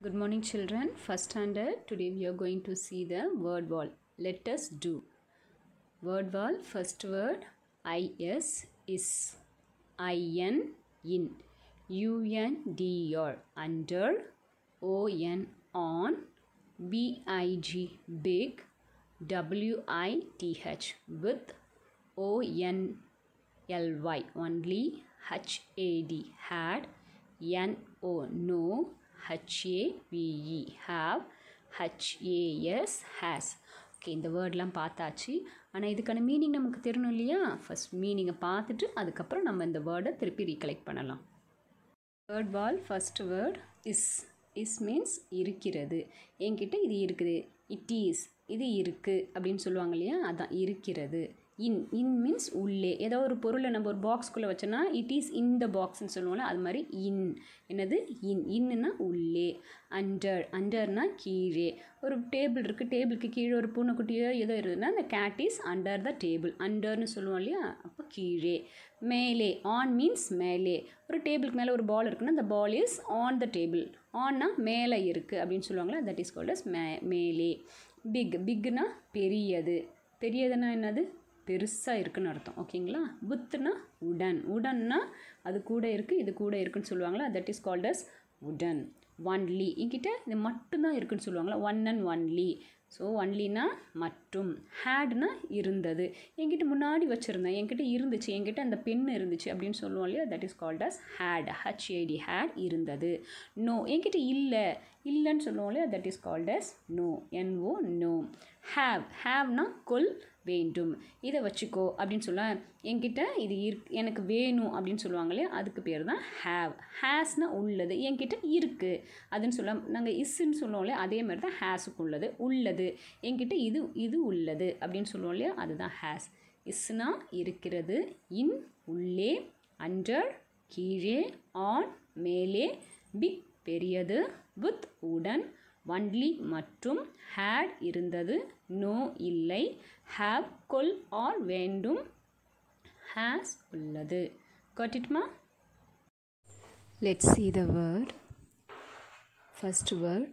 Good morning children, first standard. Today we are going to see the word wall. Let us do. Word wall, first word is is in in d r under on on big big with with only only had no H A V E have H A S has okay இந்த வேர்ட்லாம் பார்த்தாச்சு ஆனால் இதுக்கான meaning நமக்கு தெரியணும் இல்லையா first மீனிங்கை பார்த்துட்டு அதுக்கப்புறம் நம்ம இந்த வேர்டை திருப்பி ரீகலெக்ட் பண்ணலாம் word wall first word is is means இருக்கிறது என்கிட்ட இது இருக்குது இட் ஈஸ் இது இருக்குது அப்படின்னு சொல்லுவாங்க இல்லையா அதான் இருக்கிறது இன் இன் மீன்ஸ் உள்ளே ஏதோ ஒரு பொருளை நம்ம ஒரு பாக்ஸ்குள்ளே வச்சோன்னா இட் இஸ் இன் த பாக்ஸ்ன்னு சொல்லுவோம்ல அது மாதிரி இன் என்னது இன் இன்னுன்னா உள்ளே அண்டர் அண்டர்னா கீழே ஒரு டேபிள் இருக்குது டேபிளுக்கு கீழே ஒரு பூனைக்குட்டியோ ஏதோ இருக்குதுன்னா அந்த cat is under the table அண்டர்னு சொல்லுவோம் இல்லையா அப்போ கீழே மேலே ஆன் மீன்ஸ் மேலே ஒரு டேபிளுக்கு மேலே ஒரு பால் இருக்குன்னா அந்த ball is on the table ஆன்னா மேலே இருக்குது அப்படின்னு சொல்லுவாங்களா தட் இஸ் கால்ட் அஸ் மே மேலே பிக் பிக்னா பெரியது பெரியதுன்னா என்னது பெருசாக இருக்குன்னு அர்த்தம் ஓகேங்களா வித்னா உடன் உடன்னா அது கூட இருக்குது இது கூட இருக்குன்னு சொல்லுவாங்களா தட் இஸ் கால்ட் அஸ் உடன் ஒன்லி என்கிட்ட இது மட்டும்தான் இருக்குதுன்னு சொல்லுவாங்களா ஒன் அண்ட் ஒன்லி ஸோ ஒன்லினா மட்டும் ஹேட்னா இருந்தது என்கிட்ட முன்னாடி வச்சுருந்தேன் என்கிட்ட இருந்துச்சு என்கிட்ட அந்த பெண் இருந்துச்சு அப்படின்னு சொல்லுவோம் இல்லையா that is called as had H I D had இருந்தது நோ என்கிட்ட இல்லை இல்லைன்னு சொல்லுவோம் இல்லையா that is called as no N O no have ஹாவ்னா கொல் வேண்டும் இதை வச்சுக்கோ அப்படின்னு சொல்ல என்கிட்ட இது இரு எனக்கு வேணும் அப்படின்னு சொல்லுவாங்களே அதுக்கு பேர் தான் ஹாவ் ஹேஸ்னா உள்ளது என்கிட்ட இருக்குது அதுன்னு சொல்ல நாங்கள் இஸ்ன்னு சொல்லுவோம் இல்லையா அதே மாதிரி தான் ஹேஸுக்கு உள்ளது உள்ளது என்கிட்ட இது இது உள்ளது அப்படின்னு சொல்லுவோம் இல்லையா அதுதான் ஹேஸ் இஸ்னா இருக்கிறது இன் உள்ளே அண்டர் கீழே ஆன் மேலே பிக் பெரியது வித் உடன் ஒன்லி மற்றும் ஹேட் இருந்தது நோ இல்லை ஹேவ் கொல் ஆர் வேண்டும் ஹேஸ் உள்ளது கட்டிட்டுமா let's see the word first word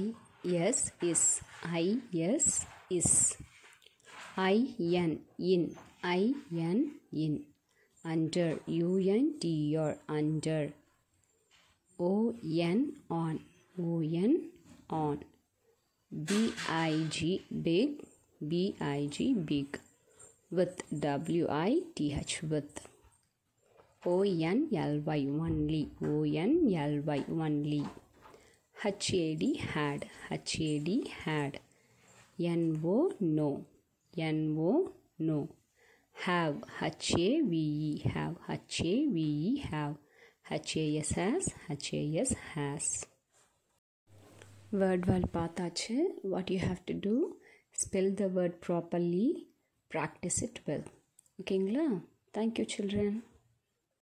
I S is S is I N in I N in under U N D R under O N on O N on B I G big B I G big with W I T H with O N L Y only O N L Y only H A D had H A D had N O no N O no have H A V E have H A V E have H A S has H A S has word while pathachu what you have to do spell the word properly practice it well ஓகேங்களா thank you children